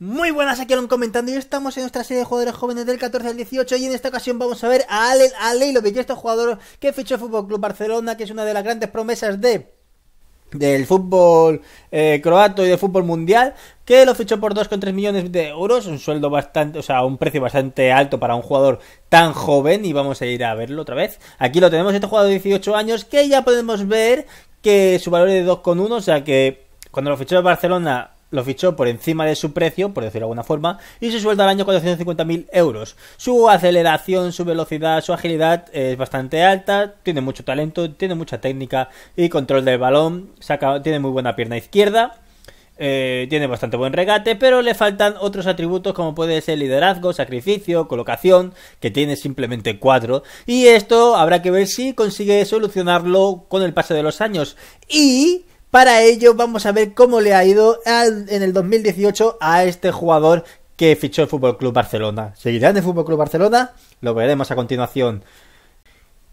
Muy buenas, aquí Alon comentando y estamos en nuestra serie de jugadores jóvenes del 14 al 18 y en esta ocasión vamos a ver a Ale, a este jugador que fichó el Fútbol Club Barcelona, que es una de las grandes promesas de del fútbol eh, croato y del fútbol mundial, que lo fichó por 2,3 millones de euros, un sueldo bastante, o sea, un precio bastante alto para un jugador tan joven y vamos a ir a verlo otra vez. Aquí lo tenemos, este jugador de 18 años, que ya podemos ver que su valor es de 2,1, o sea que cuando lo fichó el Barcelona lo fichó por encima de su precio, por decirlo de alguna forma, y se suelta al año 450.000 euros. Su aceleración, su velocidad, su agilidad es bastante alta, tiene mucho talento, tiene mucha técnica y control del balón, tiene muy buena pierna izquierda. Eh, tiene bastante buen regate, pero le faltan otros atributos como puede ser liderazgo, sacrificio, colocación, que tiene simplemente cuatro. Y esto habrá que ver si consigue solucionarlo con el paso de los años. Y para ello vamos a ver cómo le ha ido en el 2018 a este jugador que fichó el Fútbol Club Barcelona. ¿Seguirán el Fútbol Club Barcelona? Lo veremos a continuación.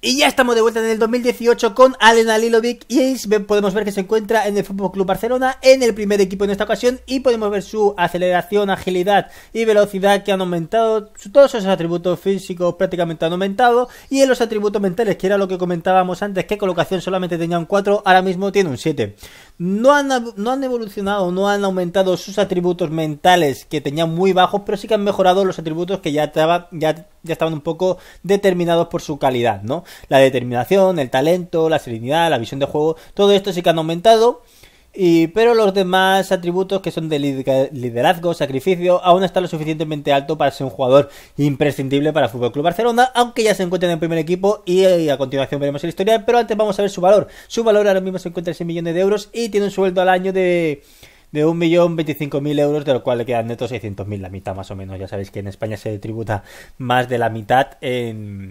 Y ya estamos de vuelta en el 2018 con Alena Lilovic y podemos ver que se encuentra en el Fútbol Club Barcelona en el primer equipo en esta ocasión y podemos ver su aceleración, agilidad y velocidad que han aumentado, todos esos atributos físicos prácticamente han aumentado y en los atributos mentales, que era lo que comentábamos antes, que colocación solamente tenía un 4, ahora mismo tiene un 7. No han, evolucionado, no han aumentado sus atributos mentales que tenían muy bajos, pero sí que han mejorado los atributos que ya estaban un poco determinados por su calidad, ¿no? la determinación, el talento, la serenidad, la visión de juego, todo esto sí que han aumentado. Y, pero los demás atributos que son de liderazgo, sacrificio, aún están lo suficientemente alto para ser un jugador imprescindible para el FC Barcelona, aunque ya se encuentra en el primer equipo y, a continuación veremos el historial, pero antes vamos a ver su valor. Su valor ahora mismo se encuentra en 6 millones de euros y tiene un sueldo al año de de 1.025.000 euros, de lo cual le quedan netos 600.000, la mitad más o menos. Ya sabéis que en España se tributa más de la mitad en,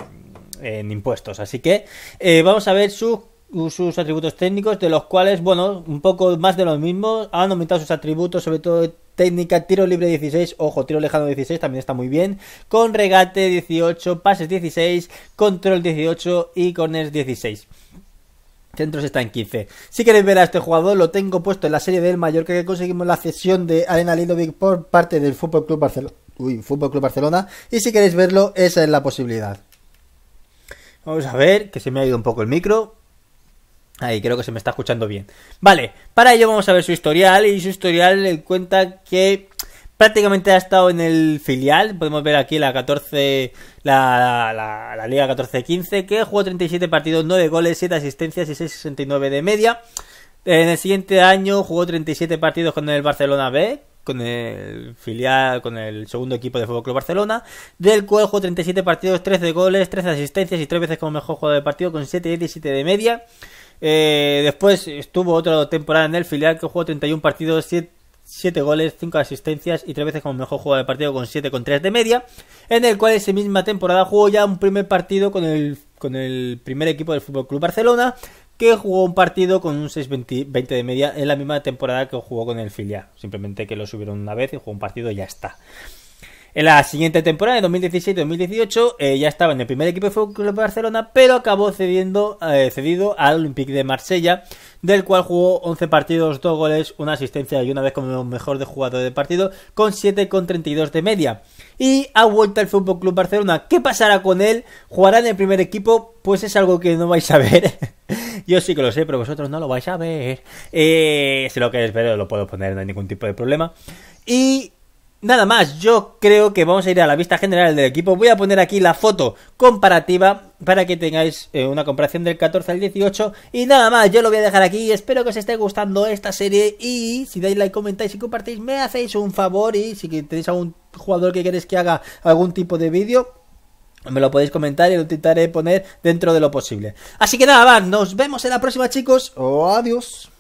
en impuestos. Así que eh, vamos a ver sus atributos técnicos, de los cuales, bueno, un poco más de los mismos han aumentado sus atributos, sobre todo técnica, tiro libre 16, ojo, tiro lejano 16 también está muy bien, con regate 18, pases 16, control 18 y corners 16. Centros está en 15. Si queréis ver a este jugador, lo tengo puesto en la serie del Mallorca que conseguimos la cesión de Arena Lidovic por parte del Fútbol Barcelona. Club Barcelona. Y si queréis verlo, esa es la posibilidad. Vamos a ver, que se me ha ido un poco el micro. Ahí, creo que se me está escuchando bien. Vale, para ello vamos a ver su historial. Y su historial cuenta que prácticamente ha estado en el filial. Podemos ver aquí la 14, la, Liga 14-15, que jugó 37 partidos, 9 goles, 7 asistencias y 6,69 de media. En el siguiente año jugó 37 partidos con el Barcelona B, con el filial, con el segundo equipo de Fútbol Club Barcelona, del cual jugó 37 partidos, 13 goles, 13 asistencias y 3 veces como mejor jugador de partido con 7 y de media. Eh, después estuvo otra temporada en el filial que jugó 31 partidos, 7 goles, 5 asistencias y 3 veces como mejor jugador de partido con 7,3 de media, en el cual esa misma temporada jugó ya un primer partido con el, con el primer equipo del Fútbol Club Barcelona, que jugó un partido con un 6-20 de media en la misma temporada que jugó con el filial. Simplemente que lo subieron una vez y jugó un partido y ya está. En la siguiente temporada, de 2017-2018, eh, ya estaba en el primer equipo de Fútbol Barcelona, pero acabó cediendo, eh, cedido al Olympique de Marsella, del cual jugó 11 partidos, 2 goles, una asistencia y una vez como mejor de jugador de partido, con 7,32 de media. Y ha vuelto al Fútbol Club Barcelona. ¿Qué pasará con él? ¿Jugará en el primer equipo? Pues es algo que no vais a ver Yo sí que lo sé, pero vosotros no lo vais a ver. Eh, si lo queréis ver, lo puedo poner, no hay ningún tipo de problema. Y Nada más, yo creo que vamos a ir a la vista general del equipo. Voy a poner aquí la foto comparativa para que tengáis eh, una comparación del 14 al 18. Y nada más, yo lo voy a dejar aquí. Espero que os esté gustando esta serie. Y si dais like, comentáis y compartís, me hacéis un favor. Y si tenéis algún jugador que queréis que haga algún tipo de vídeo, me lo podéis comentar y lo intentaré poner dentro de lo posible. Así que nada nos vemos en la próxima chicos. adiós.